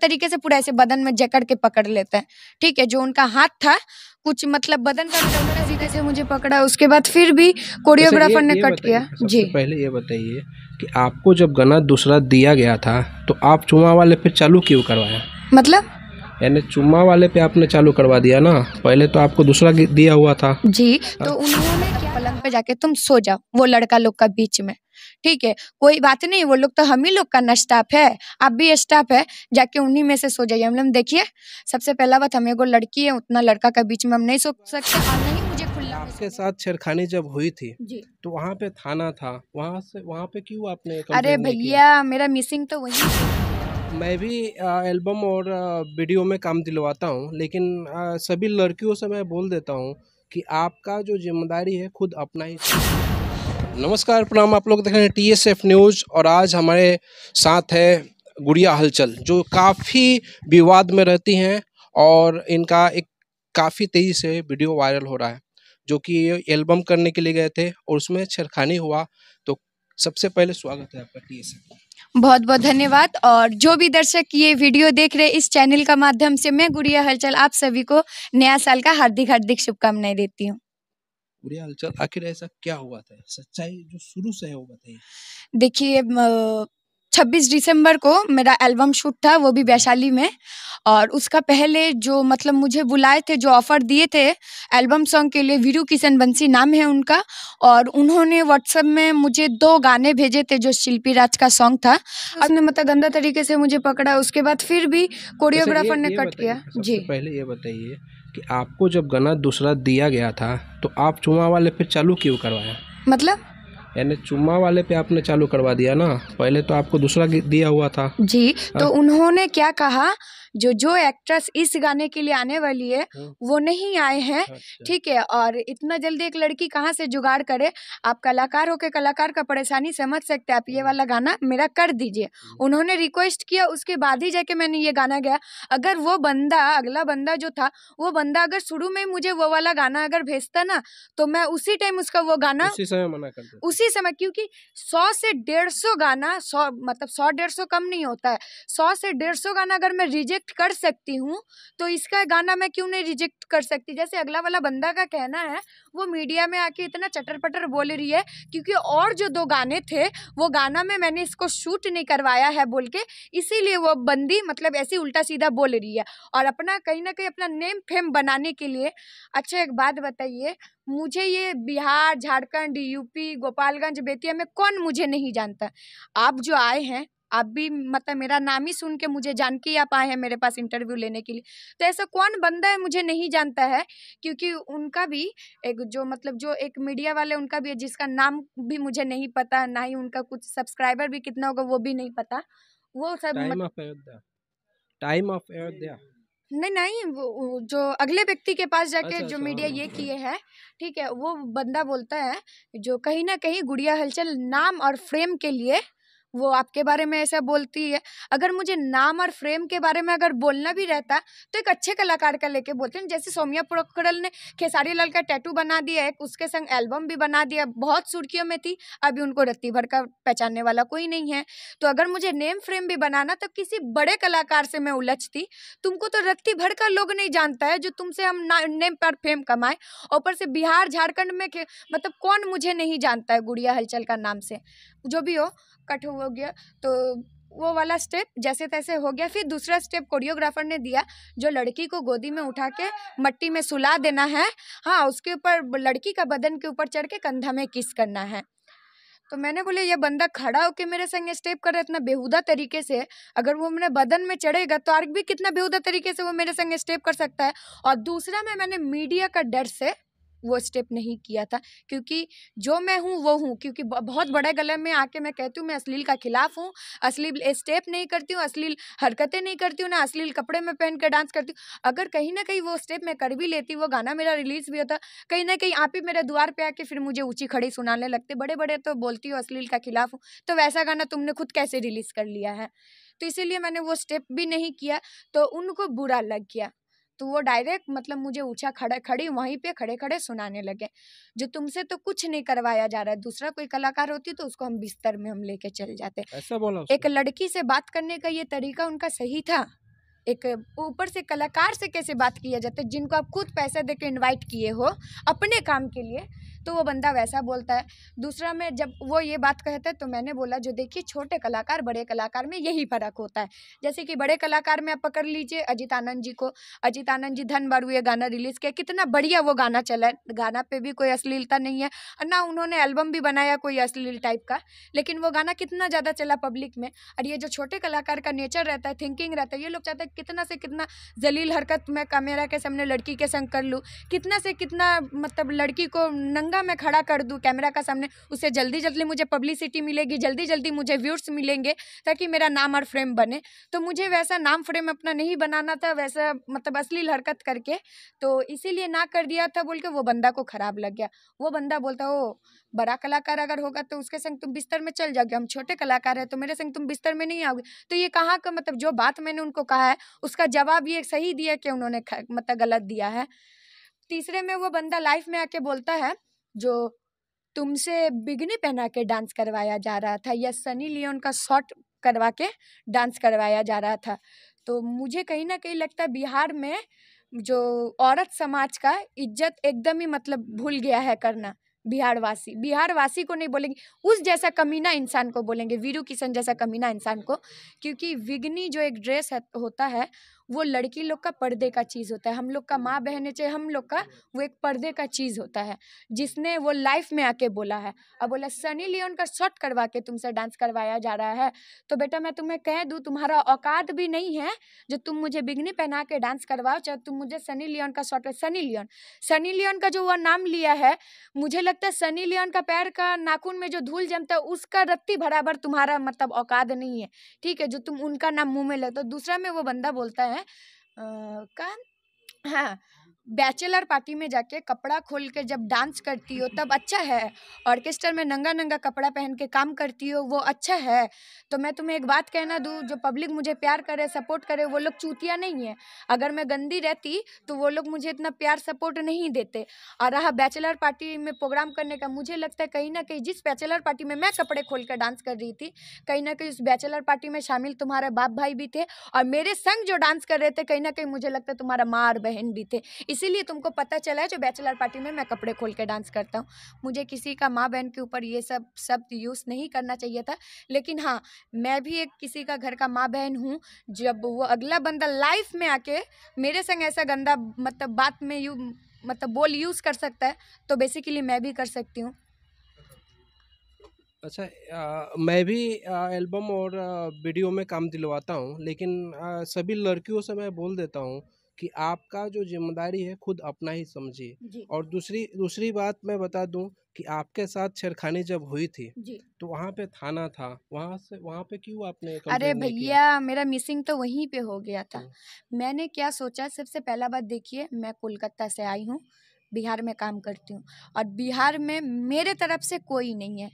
तरीके से पूरा ऐसे बदन में जकड़ के पकड़ लेते हैं ठीक है जो उनका हाथ था कुछ मतलब बदन का सीधे से मुझे पकड़ा उसके बाद फिर भी अच्छा, कोरियोग्राफर ने कट किया जी पहले ये बताइए कि आपको जब गना दूसरा दिया गया था तो आप चुमा वाले पे चालू क्यों करवाया मतलब यानी चुमा वाले पे आपने चालू करवा दिया ना पहले तो आपको दूसरा दिया हुआ था जी तो उन्होंने पलंग पे जाके तुम सो जाओ वो लड़का लोग का बीच में ठीक है कोई बात नहीं वो लोग तो हम ही लोग का ना स्टाफ है आप भी स्टाफ है जाके उन्हीं में से सो जाइए मतलब देखिए सबसे पहला बात हम एगो लड़की है उतना लड़का का बीच में हम नहीं सो सकते आपके साथ छेड़खानी जब हुई थी तो वहाँ पे थाना था वहाँ से वहाँ पे क्यों आपने अरे भैया मेरा मिसिंग तो वही मैं भी एल्बम और वीडियो में काम दिलवाता हूँ लेकिन सभी लड़कियों से मैं बोल देता हूँ कि आपका जो जिम्मेदारी है खुद अपना ही नमस्कार प्रणाम आप लोग देख रहे हैं टी एस एफ न्यूज़ और आज हमारे साथ है गुड़िया हलचल जो काफ़ी विवाद में रहती हैं और इनका एक काफ़ी तेज़ी से वीडियो वायरल हो रहा है जो कि एल्बम करने के लिए गए थे और उसमें छेड़खानी हुआ तो सबसे पहले स्वागत है आपका टी एस एफ बहुत बहुत धन्यवाद और जो भी दर्शक ये वीडियो देख रहे इस चैनल का माध्यम से मैं गुड़िया हलचल आप सभी को नया साल का हार्दिक हार्दिक शुभकामनाएं देती हूँ बुरे हालचाल आखिर ऐसा क्या हुआ था सच्चाई जो शुरू से है वो बताइए देखिए 26 दिसंबर को मेरा एल्बम शूट था वो भी वैशाली में और उसका पहले जो मतलब मुझे बुलाए थे जो ऑफ़र दिए थे एल्बम सॉन्ग के लिए वीरू किशन बंसी नाम है उनका और उन्होंने व्हाट्सएप में मुझे दो गाने भेजे थे जो शिल्पी राज का सॉन्ग था हाँ, उसने मतलब गंदा तरीके से मुझे पकड़ा उसके बाद फिर भी अच्छा, कोरियोग्राफर ने कट किया जी पहले ये बताइए कि आपको जब गाना दूसरा दिया गया था तो आप चुमा वाले फिर चालू क्यों करवाया मतलब यानी चुम्मा वाले पे आपने चालू करवा दिया ना पहले तो आपको दूसरा दिया हुआ था जी तो हाँ। उन्होंने क्या कहा जो जो एक्ट्रेस इस गाने के लिए आने वाली है हाँ। वो नहीं आए हैं अच्छा। ठीक है और इतना जल्दी एक लड़की कहाँ से जुगाड़ करे आप कलाकार हो के कलाकार का परेशानी समझ सकते हैं आप ये हाँ। वाला गाना मेरा कर दीजिए हाँ। उन्होंने रिक्वेस्ट किया उसके बाद ही जाके मैंने ये गाना गया अगर वो बंदा अगला बंदा जो था वो बंदा अगर शुरू में मुझे वो वाला गाना अगर भेजता ना तो मैं उसी टाइम उसका वो गाना उसी समय मना कर उसी समय क्योंकि सौ से डेढ़ सौ गाना सौ मतलब सौ डेढ़ सौ कम नहीं होता है सौ से डेढ़ सौ गाना अगर मैं रिजेक्ट रिजेक्ट कर सकती हूँ तो इसका गाना मैं क्यों नहीं रिजेक्ट कर सकती जैसे अगला वाला बंदा का कहना है वो मीडिया में आके इतना चटर पटर बोल रही है क्योंकि और जो दो गाने थे वो गाना में मैंने इसको शूट नहीं करवाया है बोल के इसीलिए वो बंदी मतलब ऐसे उल्टा सीधा बोल रही है और अपना कहीं ना कहीं अपना नेम फेम बनाने के लिए अच्छा एक बात बताइए मुझे ये बिहार झारखंड यूपी गोपालगंज बेतिया में कौन मुझे नहीं जानता आप जो आए हैं आप भी मतलब मेरा नाम ही सुन के मुझे जान के आप आए हैं मेरे पास इंटरव्यू लेने के लिए तो ऐसा कौन बंदा है मुझे नहीं जानता है क्योंकि उनका भी एक जो मतलब जो एक मीडिया वाले उनका भी है जिसका नाम भी मुझे नहीं पता ना ही उनका कुछ सब्सक्राइबर भी कितना होगा वो भी नहीं पता वो सब time of Ayodhya time of Ayodhya नहीं नहीं वो जो अगले व्यक्ति के पास जाके अच्छा, जो मीडिया अच्छा, हाँ, ये हाँ। किए है ठीक है वो बंदा बोलता है जो कहीं ना कहीं गुड़िया हलचल नाम और फ्रेम के लिए वो आपके बारे में ऐसा बोलती है अगर मुझे नाम और फ्रेम के बारे में अगर बोलना भी रहता तो एक अच्छे कलाकार का लेके बोलते हैं जैसे सोमिया पोखरल ने खेसारी लाल का टैटू बना दिया एक उसके संग एल्बम भी बना दिया बहुत सुर्खियों में थी अभी उनको रत्ती भर का पहचानने वाला कोई नहीं है तो अगर मुझे नेम फ्रेम भी बनाना तो किसी बड़े कलाकार से मैं उलझती तुमको तो रत्ती भर का लोग नहीं जानता है जो तुमसे हम नेम पर फ्रेम कमाए ऊपर से बिहार झारखंड में मतलब कौन मुझे नहीं जानता है गुड़िया हलचल का नाम से जो भी हो कठोर हो गया तो वो वाला स्टेप जैसे तैसे हो गया फिर दूसरा स्टेप कोरियोग्राफर ने दिया जो लड़की को गोदी में उठा के मट्टी में सुला देना है हाँ उसके ऊपर लड़की का बदन के ऊपर चढ़ के कंधा में किस करना है तो मैंने बोले ये बंदा खड़ा होकर मेरे संग स्टेप कर रहा है इतना बेहुदा तरीके से अगर वो मेरे बदन में चढ़ेगा तो और भी कितना बेहुदा तरीके से वो मेरे संग स्टेप कर सकता है और दूसरा मैं मैंने मीडिया का डर से वो स्टेप नहीं किया था क्योंकि जो मैं हूँ वो हूँ क्योंकि बहुत बड़े गले में आके मैं कहती हूँ मैं अश्लील का खिलाफ हूँ अश्लील स्टेप नहीं करती हूँ अश्लील हरकतें नहीं करती हूँ ना अश्लील कपड़े में पहन कर डांस करती हूँ अगर कहीं ना कहीं वो स्टेप मैं कर भी लेती वो गाना मेरा रिलीज भी होता कहीं ना कहीं आप ही मेरे द्वार पर आके फिर मुझे ऊँची खड़ी सुनाने लगते बड़े बड़े तो बोलती हूँ अश्लील का खिलाफ हूँ तो वैसा गाना तुमने खुद कैसे रिलीज़ कर लिया है तो इसीलिए मैंने वो स्टेप भी नहीं किया तो उनको बुरा लग गया तो वो डायरेक्ट मतलब मुझे ऊँचा खड़े खड़ी वहीं पे खड़े खड़े सुनाने लगे जो तुमसे तो कुछ नहीं करवाया जा रहा है दूसरा कोई कलाकार होती तो उसको हम बिस्तर में हम लेके चल जाते ऐसा बोला एक लड़की से बात करने का ये तरीका उनका सही था एक ऊपर से कलाकार से कैसे बात किया जाता है जिनको आप खुद पैसा दे के इन्वाइट किए हो अपने काम के लिए तो वो बंदा वैसा बोलता है दूसरा में जब वो ये बात कहता है तो मैंने बोला जो देखिए छोटे कलाकार बड़े कलाकार में यही फ़र्क होता है जैसे कि बड़े कलाकार में आप पकड़ लीजिए अजित आनंद जी को अजित आनंद जी धन बारू ये गाना रिलीज़ किया कितना बढ़िया वो गाना चला है गाना पे भी कोई अश्लीलता नहीं है और ना उन्होंने एल्बम भी बनाया कोई अश्लील टाइप का लेकिन वो गाना कितना ज़्यादा चला पब्लिक में और ये जो छोटे कलाकार का नेचर रहता है थिंकिंग रहता है ये लोग चाहते हैं कितना से कितना जलील हरकत मैं कैमरा के सामने लड़की के संग कर लूँ कितना से कितना मतलब लड़की को नंगा मैं खड़ा कर दूँ कैमरा का सामने उससे जल्दी जल्दी मुझे पब्लिसिटी मिलेगी जल्दी जल्दी मुझे व्यूर्स मिलेंगे ताकि मेरा नाम और फ्रेम बने तो मुझे वैसा नाम फ्रेम अपना नहीं बनाना था वैसा मतलब असली हरकत करके तो इसीलिए ना कर दिया था बोल के वो बंदा को ख़राब लग गया वो बंदा बोलता ओ बड़ा कलाकार अगर होगा तो उसके संग तुम बिस्तर में चल जाओगे हम छोटे कलाकार है तो मेरे संग तुम बिस्तर में नहीं आओगे तो ये कहाँ का मतलब जो बात मैंने उनको कहा है उसका जवाब ये सही दिया कि उन्होंने मतलब गलत दिया है तीसरे में वो बंदा लाइफ में आके बोलता है जो तुमसे बिगनी पहना के डांस करवाया जा रहा था या सनी लियोन का शॉर्ट करवा के डांस करवाया जा रहा था तो मुझे कहीं ना कहीं लगता है बिहार में जो औरत समाज का इज्जत एकदम ही मतलब भूल गया है करना बिहारवासी बिहारवासी को नहीं बोलेंगे उस जैसा कमीना इंसान को बोलेंगे वीरू किशन जैसा कमीना इंसान को क्योंकि विग्नी जो एक ड्रेस है, होता है वो लड़की लोग का पर्दे का चीज़ होता है हम लोग का माँ बहन चाहे हम लोग का वो एक पर्दे का चीज़ होता है जिसने वो लाइफ में आके बोला है और बोला सनी लियोन का शॉर्ट करवा के तुमसे डांस करवाया जा रहा है तो बेटा मैं तुम्हें कह दूँ तुम्हारा औकात भी नहीं है जो तुम मुझे बिगनी पहना के डांस करवाओ चाहे तुम मुझे सनी लियोन का short Sunny Leone Sunny Leone का जो वह नाम लिया है मुझे लगता है सनी लियोन का पैर का नाखून में जो धूल जमता है उसका रत्ती बराबर तुम्हारा मतलब औकात नहीं है ठीक है जो तुम उनका नाम मुँह में हो तो दूसरा में वो बंदा बोलता है 嗯，干，哈？बैचलर पार्टी में जाके कपड़ा खोल के जब डांस करती हो तब अच्छा है ऑर्केस्ट्रा में नंगा नंगा कपड़ा पहन के काम करती हो वो अच्छा है तो मैं तुम्हें एक बात कहना दूँ जो पब्लिक मुझे प्यार करे सपोर्ट करे वो लोग चूतिया नहीं है अगर मैं गंदी रहती तो वो लोग मुझे इतना प्यार सपोर्ट नहीं देते और रहा बैचलर पार्टी में प्रोग्राम करने का मुझे लगता है कहीं ना कहीं जिस बैचलर पार्टी में मैं कपड़े खोल कर डांस कर रही थी कहीं ना कहीं उस बैचलर पार्टी में शामिल तुम्हारे बाप भाई भी थे और मेरे संग जो डांस कर रहे थे कहीं ना कहीं मुझे लगता है तुम्हारा माँ और बहन भी थे इसीलिए तुमको पता चला है जो बैचलर पार्टी में मैं कपड़े खोल के डांस करता हूँ मुझे किसी का माँ बहन के ऊपर ये सब शब्द यूज़ नहीं करना चाहिए था लेकिन हाँ मैं भी एक किसी का घर का माँ बहन हूँ जब वो अगला बंदा लाइफ में आके मेरे संग ऐसा गंदा मतलब बात में यू मतलब बोल यूज़ कर सकता है तो बेसिकली मैं भी कर सकती हूँ अच्छा आ, मैं भी आ, एल्बम और आ, वीडियो में काम दिलवाता हूँ लेकिन आ, सभी लड़कियों से मैं बोल देता हूँ कि आपका जो जिम्मेदारी है खुद अपना ही समझिए और दूसरी दूसरी बात मैं बता दूं कि आपके साथ छेड़खानी जब हुई थी तो वहाँ पे थाना था वहाँ से वहाँ पे क्यों आपने अरे भैया मेरा मिसिंग तो वहीं पे हो गया था हम्म। मैंने क्या सोचा सबसे पहला बात देखिए मैं कोलकाता से आई हूँ बिहार में काम करती हूँ और बिहार में मेरे तरफ से कोई नहीं है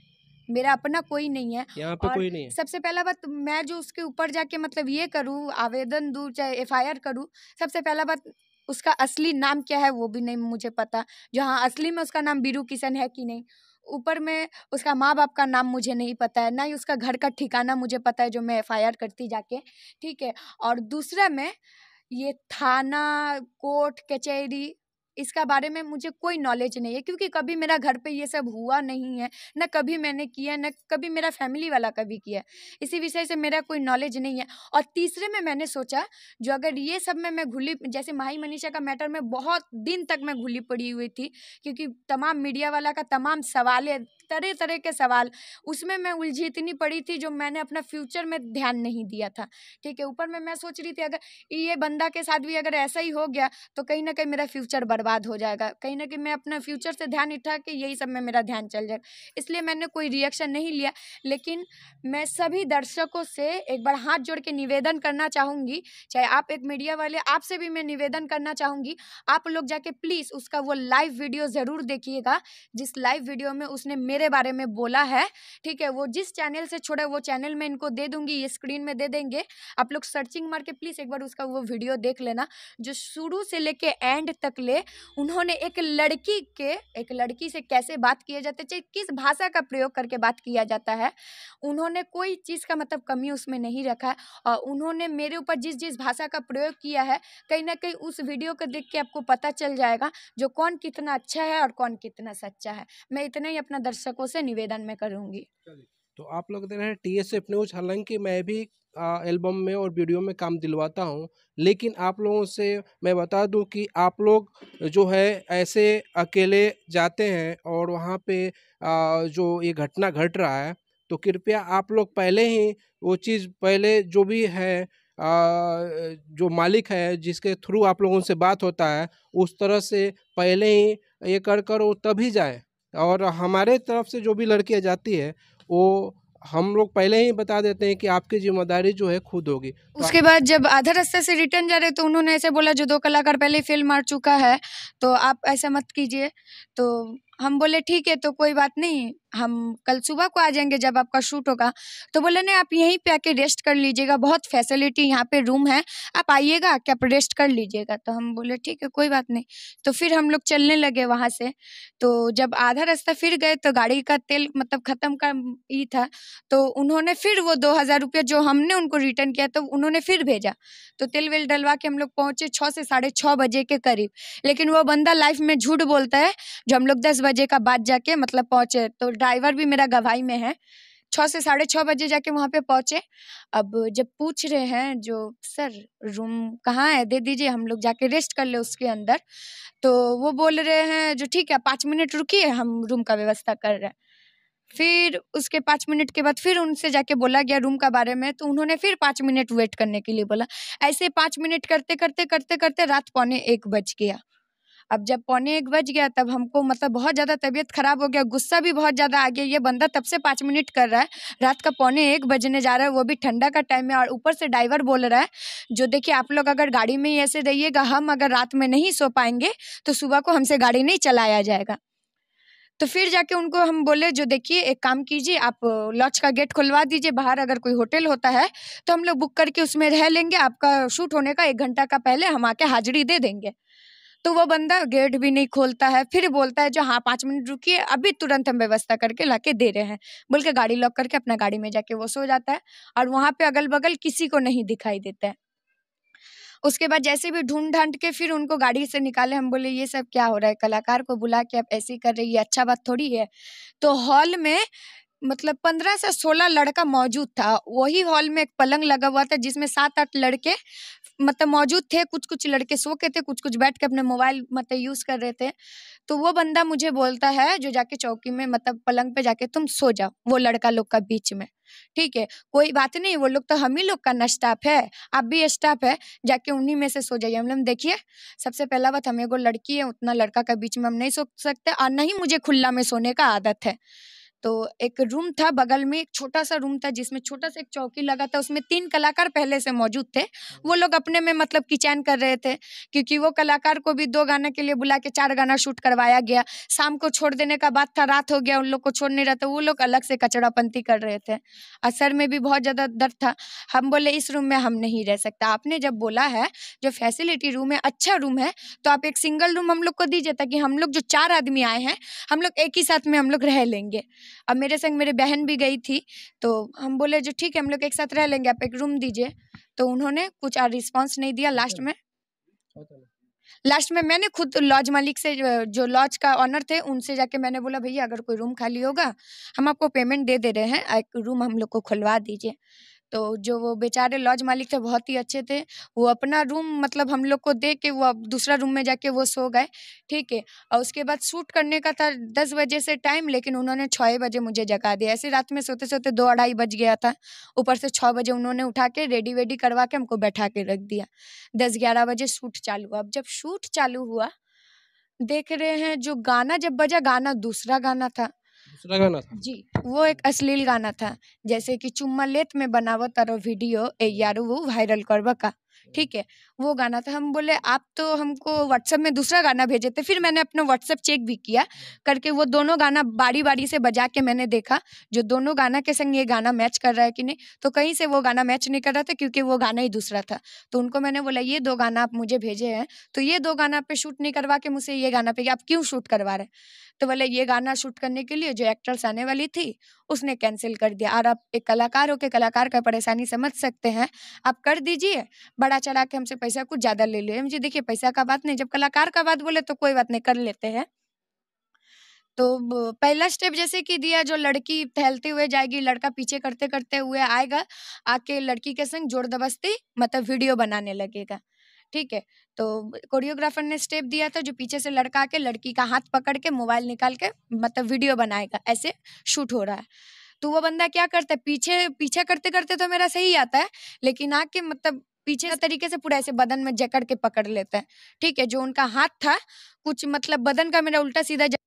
मेरा अपना कोई नहीं है यहाँ पे कोई नहीं है सबसे पहला बात मैं जो उसके ऊपर जाके मतलब ये करूँ आवेदन दूँ चाहे एफ आई आर करूँ सबसे पहला बात उसका असली नाम क्या है वो भी नहीं मुझे पता जहाँ असली में उसका नाम बीरू किशन है कि नहीं ऊपर में उसका माँ बाप का नाम मुझे नहीं पता है ना ही उसका घर का ठिकाना मुझे पता है जो मैं एफ करती जाके ठीक है और दूसरा में ये थाना कोर्ट कचहरी इसका बारे में मुझे कोई नॉलेज नहीं है क्योंकि कभी मेरा घर पे ये सब हुआ नहीं है ना कभी मैंने किया ना कभी मेरा फैमिली वाला कभी किया इसी विषय से मेरा कोई नॉलेज नहीं है और तीसरे में मैंने सोचा जो अगर ये सब में मैं घुली जैसे माही मनीषा का मैटर में बहुत दिन तक मैं घुली पड़ी हुई थी क्योंकि तमाम मीडिया वाला का तमाम सवाल तरह तरह के सवाल उसमें मैं उलझी इतनी पड़ी थी जो मैंने अपना फ्यूचर में ध्यान नहीं दिया था ठीक है ऊपर में मैं सोच रही थी अगर ये बंदा के साथ भी अगर ऐसा ही हो गया तो कहीं ना कहीं मेरा फ्यूचर बर्बाद हो जाएगा कहीं ना कहीं मैं अपना फ्यूचर से ध्यान उठा के यही सब में मेरा ध्यान चल जाएगा इसलिए मैंने कोई रिएक्शन नहीं लिया लेकिन मैं सभी दर्शकों से एक बार हाथ जोड़ के निवेदन करना चाहूँगी चाहे आप एक मीडिया वाले आपसे भी मैं निवेदन करना चाहूँगी आप लोग जाके प्लीज़ उसका वो लाइव वीडियो ज़रूर देखिएगा जिस लाइव वीडियो में उसने मेरे मेरे बारे में बोला है ठीक है वो जिस चैनल से छोड़े वो चैनल में इनको दे दूंगी ये स्क्रीन में दे देंगे आप लोग सर्चिंग मार के प्लीज़ एक बार उसका वो वीडियो देख लेना जो शुरू से लेके एंड तक ले उन्होंने एक लड़की के एक लड़की से कैसे बात किए जाते चाहिए किस भाषा का प्रयोग करके बात किया जाता है उन्होंने कोई चीज़ का मतलब कमी उसमें नहीं रखा और उन्होंने मेरे ऊपर जिस जिस भाषा का प्रयोग किया है कहीं ना कहीं उस वीडियो को देख के आपको पता चल जाएगा जो कौन कितना अच्छा है और कौन कितना सच्चा है मैं इतना ही अपना दर्शक दर्शकों से निवेदन मैं करूँगी तो आप लोग देख रहे हैं टी एस एफ न्यूज हालांकि मैं भी आ, एल्बम में और वीडियो में काम दिलवाता हूं लेकिन आप लोगों से मैं बता दूं कि आप लोग जो है ऐसे अकेले जाते हैं और वहां पे आ, जो ये घटना घट रहा है तो कृपया आप लोग पहले ही वो चीज़ पहले जो भी है आ, जो मालिक है जिसके थ्रू आप लोगों से बात होता है उस तरह से पहले ही ये कर करो तभी जाए और हमारे तरफ से जो भी लड़कियाँ जाती है वो हम लोग पहले ही बता देते हैं कि आपकी जिम्मेदारी जो है खुद होगी उसके तो बाद जब आधा रास्ते से रिटर्न जा रहे तो उन्होंने ऐसे बोला जो दो कलाकार पहले फिल्म मार चुका है तो आप ऐसा मत कीजिए तो हम बोले ठीक है तो कोई बात नहीं हम कल सुबह को आ जाएंगे जब आपका शूट होगा तो बोले नहीं आप यहीं पे आके रेस्ट कर लीजिएगा बहुत फैसिलिटी यहाँ पे रूम है आप आइएगा कि आप रेस्ट कर लीजिएगा तो हम बोले ठीक है कोई बात नहीं तो फिर हम लोग चलने लगे वहाँ से तो जब आधा रास्ता फिर गए तो गाड़ी का तेल मतलब ख़त्म का ही था तो उन्होंने फिर वो दो हज़ार रुपया जो हमने उनको रिटर्न किया तो उन्होंने फिर भेजा तो तेल वेल डलवा के हम लोग पहुँचे छः से साढ़े छः बजे के करीब लेकिन वो बंदा लाइफ में झूठ बोलता है जो हम लोग दस बजे का बाद जाके मतलब पहुँचे तो ड्राइवर भी मेरा गवाही में है छः से साढ़े छः बजे जाके वहाँ पे पहुँचे अब जब पूछ रहे हैं जो सर रूम कहाँ है दे दीजिए हम लोग जाके रेस्ट कर ले उसके अंदर तो वो बोल रहे हैं जो ठीक है पाँच मिनट रुकिए हम रूम का व्यवस्था कर रहे हैं फिर उसके पाँच मिनट के बाद फिर उनसे जाके बोला गया रूम का बारे में तो उन्होंने फिर पाँच मिनट वेट करने के लिए बोला ऐसे पाँच मिनट करते करते करते करते रात पौने एक बज गया अब जब पौने एक बज गया तब हमको मतलब बहुत ज़्यादा तबीयत ख़राब हो गया गुस्सा भी बहुत ज़्यादा आ गया ये बंदा तब से पाँच मिनट कर रहा है रात का पौने एक बजने जा रहा है वो भी ठंडा का टाइम है और ऊपर से ड्राइवर बोल रहा है जो देखिए आप लोग अगर गाड़ी में ही ऐसे रहिएगा हम अगर रात में नहीं सो पाएंगे तो सुबह को हमसे गाड़ी नहीं चलाया जाएगा तो फिर जाके उनको हम बोले जो देखिए एक काम कीजिए आप लॉज का गेट खुलवा दीजिए बाहर अगर कोई होटल होता है तो हम लोग बुक करके उसमें रह लेंगे आपका शूट होने का एक घंटा का पहले हम आके हाजिरी दे देंगे तो वो बंदा गेट भी नहीं खोलता है फिर बोलता है जो हाँ पाँच मिनट रुकिए अभी तुरंत हम व्यवस्था करके ला दे रहे हैं बोल के गाड़ी लॉक करके अपना गाड़ी में जाके वो सो जाता है और वहाँ पे अगल बगल किसी को नहीं दिखाई देता है उसके बाद जैसे भी ढूंढ ढांड के फिर उनको गाड़ी से निकाले हम बोले ये सब क्या हो रहा है कलाकार को बुला के आप ऐसी कर रही है अच्छा बात थोड़ी है तो हॉल में मतलब पंद्रह से सोलह लड़का मौजूद था वही हॉल में एक पलंग लगा हुआ था जिसमें सात आठ लड़के मतलब मौजूद थे कुछ कुछ लड़के सो के थे कुछ कुछ बैठ के अपने मोबाइल मतलब यूज कर रहे थे तो वो बंदा मुझे बोलता है जो जाके चौकी में मतलब पलंग पे जाके तुम सो जाओ वो लड़का लोग का बीच में ठीक है कोई बात नहीं वो लोग तो हम ही लोग का स्टाफ है आप भी स्टाफ है जाके उन्हीं में से सो जाइए हम देखिए सबसे पहला बात हम एगो लड़की है उतना लड़का का बीच में हम नहीं सो सकते और नहीं मुझे खुला में सोने का आदत है तो एक रूम था बगल में एक छोटा सा रूम था जिसमें छोटा सा एक चौकी लगा था उसमें तीन कलाकार पहले से मौजूद थे हाँ। वो लोग अपने में मतलब किचैन कर रहे थे क्योंकि वो कलाकार को भी दो गाना के लिए बुला के चार गाना शूट करवाया गया शाम को छोड़ देने का बात था रात हो गया उन लोग को छोड़ नहीं रहा था वो लोग अलग से कचड़ापंथी कर रहे थे असर में भी बहुत ज़्यादा दर्द था हम बोले इस रूम में हम नहीं रह सकते आपने जब बोला है जो फैसिलिटी रूम है अच्छा रूम है तो आप एक सिंगल रूम हम लोग को दीजिए ताकि हम लोग जो चार आदमी आए हैं हम लोग एक ही साथ में हम लोग रह लेंगे अब मेरे संग मेरी बहन भी गई थी तो हम बोले जो ठीक है हम लोग एक साथ रह लेंगे आप एक रूम दीजिए तो उन्होंने कुछ रिस्पॉन्स नहीं दिया लास्ट अच्छा। में लास्ट में मैंने खुद लॉज मालिक से जो लॉज का ऑनर थे उनसे जाके मैंने बोला भैया अगर कोई रूम खाली होगा हम आपको पेमेंट दे दे रहे हैं एक रूम हम लोग को खुलवा दीजिए तो जो वो बेचारे लॉज मालिक थे बहुत ही अच्छे थे वो अपना रूम मतलब हम लोग को दे के वो अब दूसरा रूम में जाके वो सो गए ठीक है और उसके बाद शूट करने का था दस बजे से टाइम लेकिन उन्होंने छः बजे मुझे जगा दिया ऐसे रात में सोते सोते दो अढ़ाई बज गया था ऊपर से छः बजे उन्होंने उठा के रेडी वेडी करवा के हमको बैठा के रख दिया दस ग्यारह बजे शूट चालू हुआ अब जब शूट चालू हुआ देख रहे हैं जो गाना जब बजा गाना दूसरा गाना था दूसरा गाना था जी वो एक अश्लील गाना था जैसे कि चुम्मा लेत में बनावत तरह वीडियो ए यारू वो वायरल करवा का ठीक है वो गाना था हम बोले आप तो हमको व्हाट्सएप में दूसरा गाना भेजे थे फिर मैंने अपना व्हाट्सएप चेक भी किया करके वो दोनों गाना बारी बारी से बजा के मैंने देखा जो दोनों गाना के संग ये गाना मैच कर रहा है कि नहीं तो कहीं से वो गाना मैच नहीं कर रहा था क्योंकि वो गाना ही दूसरा था तो उनको मैंने बोला ये दो गाना आप मुझे भेजे हैं तो ये दो गाना पे शूट नहीं करवा के मुझसे ये गाना पे आप क्यों शूट करवा रहे तो बोले ये गाना शूट करने के लिए जो एक्ट्रेस आने वाली थी उसने कैंसिल कर दिया और आप एक कलाकार हो के कलाकार का परेशानी समझ सकते हैं आप कर दीजिए बड़ा चढ़ा के हमसे पैसा कुछ ज्यादा ले लिए मुझे देखिए पैसा का बात नहीं जब कलाकार का बात बोले तो कोई बात नहीं कर लेते हैं तो पहला स्टेप जैसे कि दिया जो लड़की फैलते हुए जाएगी लड़का पीछे करते करते हुए आएगा आके लड़की के संग जोर दबस्ती मतलब वीडियो बनाने लगेगा ठीक है तो कोरियोग्राफर ने स्टेप दिया था जो पीछे से लड़का के लड़की का हाथ पकड़ के मोबाइल निकाल के मतलब वीडियो बनाएगा ऐसे शूट हो रहा है तो वो बंदा क्या करता है पीछे पीछे करते करते तो मेरा सही आता है लेकिन आके मतलब पीछे तो तरीके से पूरा ऐसे बदन में जकड़ के पकड़ लेते हैं ठीक है जो उनका हाथ था कुछ मतलब बदन का मेरा उल्टा सीधा